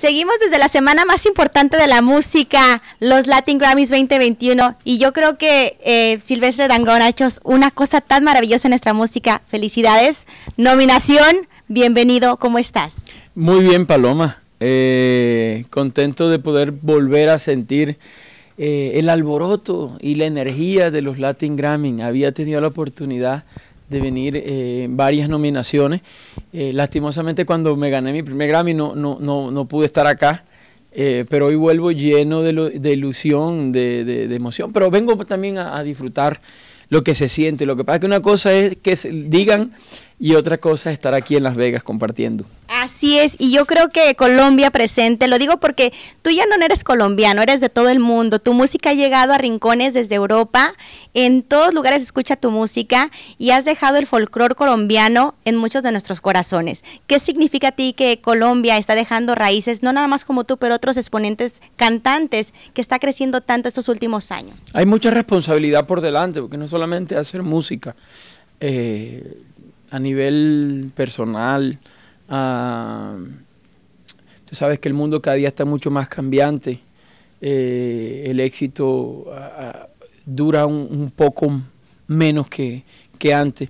Seguimos desde la semana más importante de la música, los Latin Grammys 2021. Y yo creo que eh, Silvestre Dangón ha hecho una cosa tan maravillosa en nuestra música. Felicidades. Nominación, bienvenido. ¿Cómo estás? Muy bien, Paloma. Eh, contento de poder volver a sentir eh, el alboroto y la energía de los Latin Grammys. Había tenido la oportunidad de venir en eh, varias nominaciones. Eh, lastimosamente cuando me gané mi primer Grammy no, pude estar acá, eh, pero hoy vuelvo lleno de, de ilusión, de, emoción, pero vengo también a, disfrutar lo que se siente. Lo que pasa es que una cosa es que digan y otra cosa es estar aquí en Las Vegas compartiendo. Así es, y yo creo que Colombia presente, lo digo porque tú ya no eres colombiano, eres de todo el mundo, tu música ha llegado a rincones desde Europa, en todos lugares escucha tu música y has dejado el folclore colombiano en muchos de nuestros corazones. ¿Qué significa a ti que Colombia está dejando raíces, no nada más como tú, pero otros exponentes cantantes que está creciendo tanto estos últimos años? Hay mucha responsabilidad por delante, porque no solamente hacer música, eh, a nivel personal, Ah, tú sabes que el mundo cada día está mucho más cambiante. Eh, el éxito ah, ah, dura un, poco menos que, antes.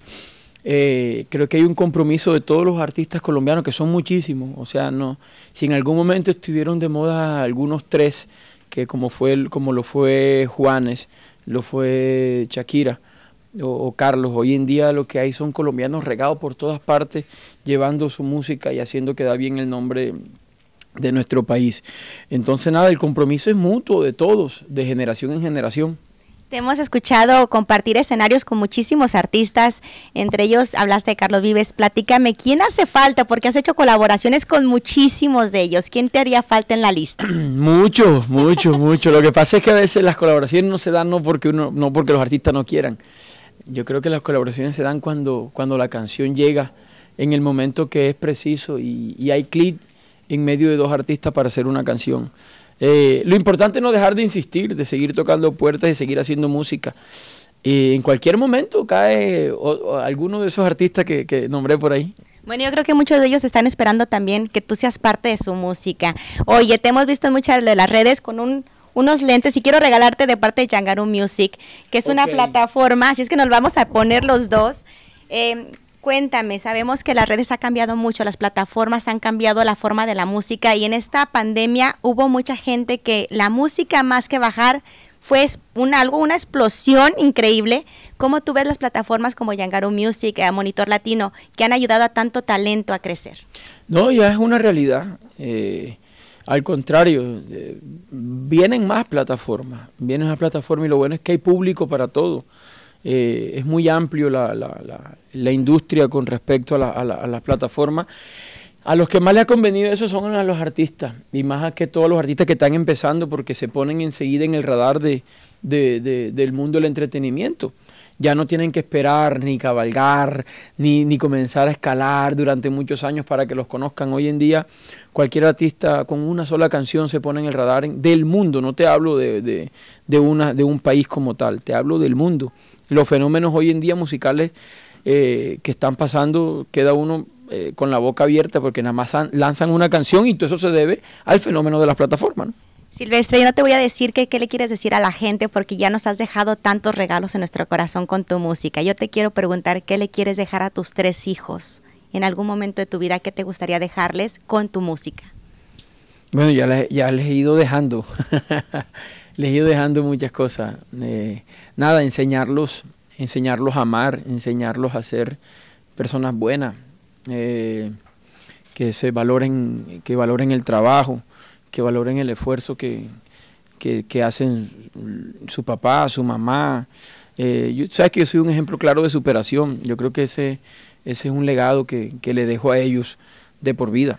Eh, creo que hay un compromiso de todos los artistas colombianos, que son muchísimos. O sea, no, si en algún momento estuvieron de moda algunos tres, que como fue como lo fue Juanes, lo fue Shakira, o, Carlos, hoy en día lo que hay son colombianos regados por todas partes, llevando su música y haciendo que da bien el nombre de nuestro país. Entonces, nada, el compromiso es mutuo de todos, de generación en generación. Te hemos escuchado compartir escenarios con muchísimos artistas, entre ellos hablaste de Carlos Vives. Platícame, ¿quién hace falta? Porque has hecho colaboraciones con muchísimos de ellos. ¿Quién te haría falta en la lista? Mucho, muchos, mucho. Lo que pasa es que a veces las colaboraciones no se dan no porque, uno, no porque los artistas no quieran, yo creo que las colaboraciones se dan cuando, cuando la canción llega en el momento que es preciso y, hay clic en medio de dos artistas para hacer una canción. Eh, lo importante es no dejar de insistir, de seguir tocando puertas, y seguir haciendo música. Eh, en cualquier momento cae alguno de esos artistas que, que nombré por ahí. Bueno, yo creo que muchos de ellos están esperando también que tú seas parte de su música. Oye, te hemos visto en muchas de las redes con un unos lentes y quiero regalarte de parte de yangaro Music, que es una plataforma, así es que nos vamos a poner los dos. Em, cuéntame, sabemos que las redes han cambiado mucho, las plataformas han cambiado la forma de la música y en esta pandemia hubo mucha gente que la música más que bajar fue un, algo, una explosión increíble. ¿Cómo tú ves las plataformas como Yangaru Music, eh, Monitor Latino, que han ayudado a tanto talento a crecer? No, ya es una realidad. Eh, al contrario, eh, vienen más plataformas, vienen más plataformas y lo bueno es que hay público para todo. Eh, es muy amplio la, industria con respecto a, las plataformas. A los que más les ha convenido eso son a los artistas, y más que todos los artistas que están empezando porque se ponen enseguida en el radar del mundo del entretenimiento. Ya no tienen que esperar ni cabalgar, ni, ni comenzar a escalar durante muchos años para que los conozcan. Hoy en día cualquier artista con una sola canción se pone en el radar del mundo. No te hablo de, de, de, una, de un país como tal, te hablo del mundo. Los fenómenos hoy en día musicales eh, que están pasando, queda uno eh, con la boca abierta porque nada más lanzan una canción y todo eso se debe al fenómeno de las plataformas. Silvestre, yo no te voy a decir qué le quieres decir a la gente porque ya nos has dejado tantos regalos en nuestro corazón con tu música. Yo te quiero preguntar qué le quieres dejar a tus tres hijos en algún momento de tu vida, que te gustaría dejarles con tu música. Bueno, ya, les, ya les he ido dejando, les he ido dejando muchas cosas. Eh, nada, enseñarlos, enseñarlos a amar, enseñarlos a ser personas buenas, eh, que se valoren, que valoren el trabajo que valoren el esfuerzo que, hacen su papá, su mamá. Eh, yo, sabes que yo soy un ejemplo claro de superación. Yo creo que ese, ese es un legado que, que le dejo a ellos de por vida.